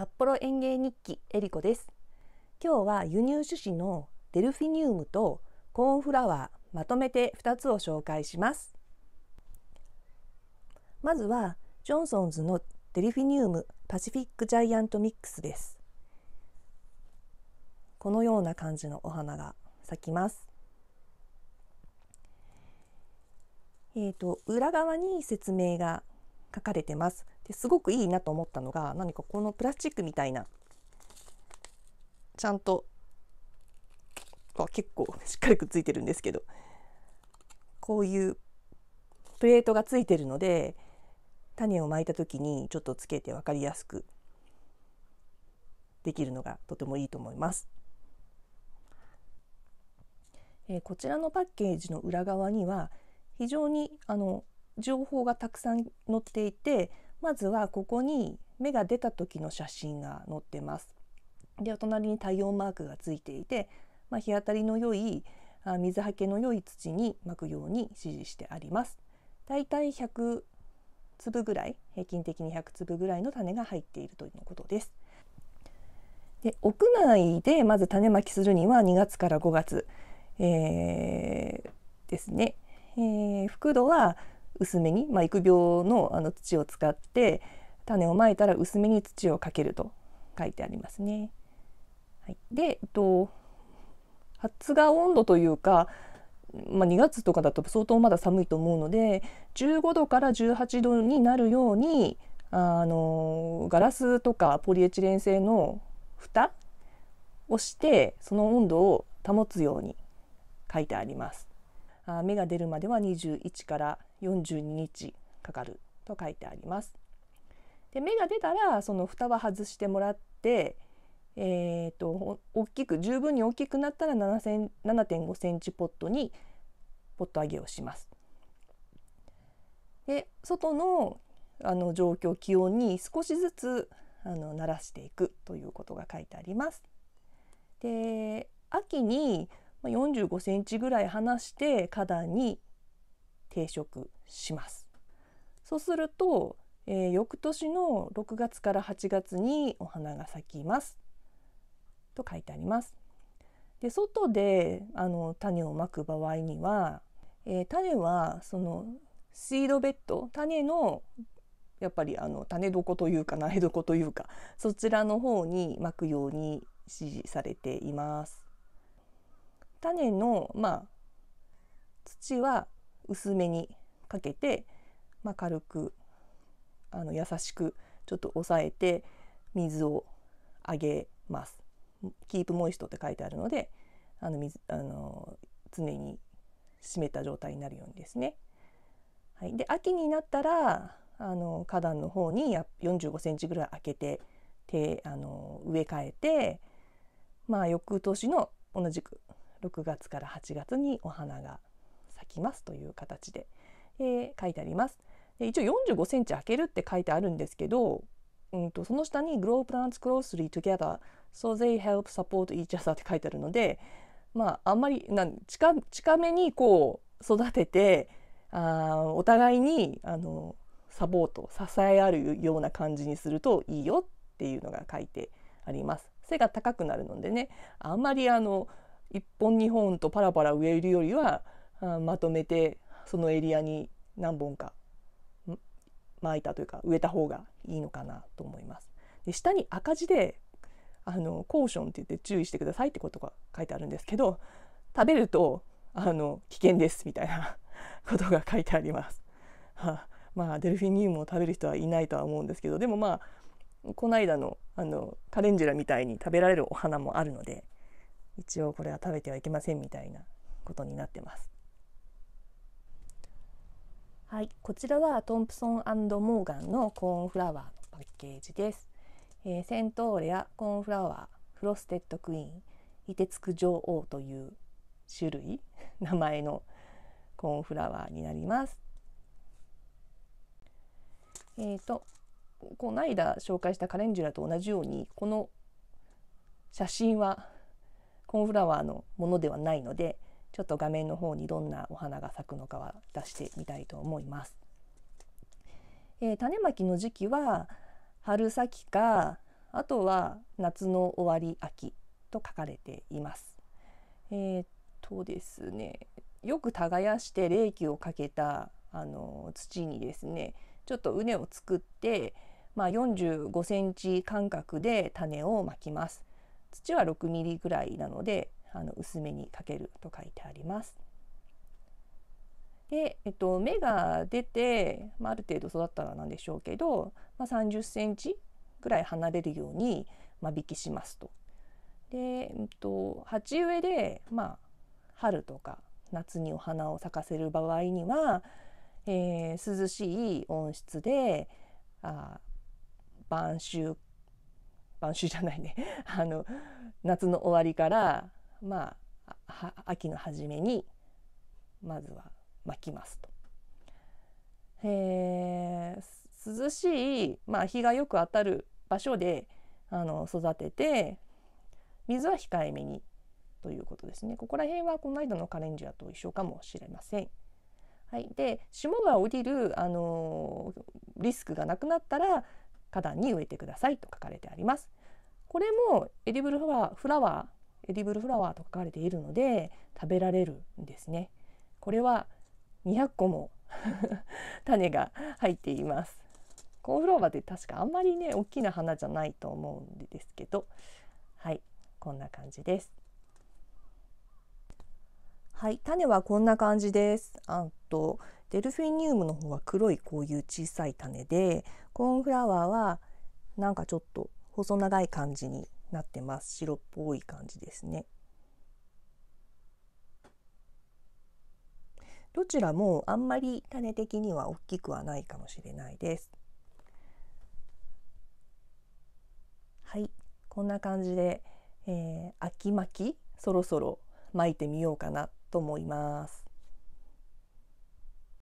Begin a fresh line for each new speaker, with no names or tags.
札幌園芸日記えりこです今日は輸入種子のデルフィニウムとコーンフラワーまとめて2つを紹介しますまずはジョンソンズのデルフィニウムパシフィックジャイアントミックスですこのような感じのお花が咲きますえーと裏側に説明が書かれてます。ですごくいいなと思ったのが何かこのプラスチックみたいなちゃんとあ結構 しっかりくっついてるんですけどこういうプレートがついてるので種をまいた時にちょっとつけて分かりやすくできるのがとてもいいと思います。えー、こちらのパッケージの裏側には非常にあの情報がたくさん載っていてまずはここに目が出た時の写真が載ってます。でお隣に太陽マークがついていて、まあ、日当たりの良いあ水はけの良い土にまくように指示してあります。だいたい100粒ぐらい平均的に100粒ぐらいの種が入っているということです。で屋内でまず種まきするには2月から5月、えー、ですね、えー、袋は薄めに、まあ、育苗のあの土を使って種をまいたら薄めに土をかけると書いてありますね。はい、で、えっと、発芽温度というか、まあ、2月とかだと相当まだ寒いと思うので15度から18度になるようにあのガラスとかポリエチレン製の蓋をしてその温度を保つように書いてあります。芽が出るまでは21から42日かかると書いてあります。で芽が出たらその蓋は外してもらって、えーと、大きく十分に大きくなったら7.5センチポットにポット上げをします。で外のあの状況気温に少しずつあの慣らしていくということが書いてあります。で秋に45センチぐらい離して花壇に定植します。そうすると、えー、翌年の6月から8月にお花が咲きますと書いてあります。で外であの種をまく場合には、えー、種はそのシードベッド種のやっぱりあの種床というか苗床というかそちらの方にまくように指示されています。種の、まあ、土は薄めにかけて、まあ、軽くあの優しくちょっと押さえて水をあげます。キープモイストって書いてあるのであの水あの常に湿った状態になるようにですね。はい、で秋になったらあの花壇の方に45センチぐらい開けて手あの植え替えて、まあ、翌年の同じく6月から8月にお花が咲きますという形で、えー、書いてあります。で一応45センチ開けるって書いてあるんですけど、うんと、その下に「Grow plants closely together so they help support each other」って書いてあるのでまああんまりなん近近めにこう育ててあお互いにあのサポート支え合うような感じにするといいよっていうのが書いてあります。背が高くなるのでねあんまりあの1本2本とパラパラ植えるよりはまとめてそのエリアに何本かまいたというか植えた方がいいのかなと思います。で下に赤字であのコーションって言って注意してくださいってことが書いてあるんですけど食べるとあの危険ですみたいな ことが書いてあります。はあ、まあデルフィニウムを食べる人はいないとは思うんですけどでもまあこの間のあのカレンジュラみたいに食べられるお花もあるので一応これは食べてはいけませんみたいなことになってます。はい、こちらはトンプソンモーガンのコーンフラワーのパッケージです。えー、セントーレアコーンフラワーフロステッドクイーンいてつく女王という種類 名前のコーンフラワーになります。えーと、とこの間紹介したカレンジュラと同じようにこの写真はコーンフラワーのものではないのでちょっと画面の方にどんなお花が咲くのかは出してみたいと思います。えー、種まきの時期は春先かあとは夏の終わり秋と書かれています。えー、っとですねよく耕して冷気をかけたあの土にですねちょっと畝を作って、まあ、45センチ間隔で種をまきます。土は6ミリぐらいなのであの薄めにかけると書いてあります。で、えっと、芽が出て、まあ、ある程度育ったらなんでしょうけど、まあ、30センチぐらい離れるように間引きしますと。で、えっと、鉢植えで、まあ、春とか夏にお花を咲かせる場合には、えー、涼しい温室であ晩秋晩秋じゃないね あの夏の終わりからまあ秋の初めにまずは巻きますと。えー、涼しい、まあ、日がよく当たる場所であの育てて水は控えめにということですね。ここら辺はこの間のカレンジュアと一緒かもしれません。はい、で霜が降りる、あのー、リスクがなくなったら花壇に植えてくださいと書かれてあります。これもエディブルフラフラワーエディブルフラワーと書かれているので食べられるんですね。これは200個も 種が入っています。コーンフラワーって確かあんまりね大きな花じゃないと思うんですけどはいこんな感じです。はい種はこんな感じです。あとデルフィニウムの方は黒いこういう小さい種でコーンフラワーはなんかちょっと細長い感じになってます白っぽい感じですねどちらもあんまり種的には大きくはないかもしれないですはいこんな感じで、えー、秋巻きそろそろ巻いてみようかなと思います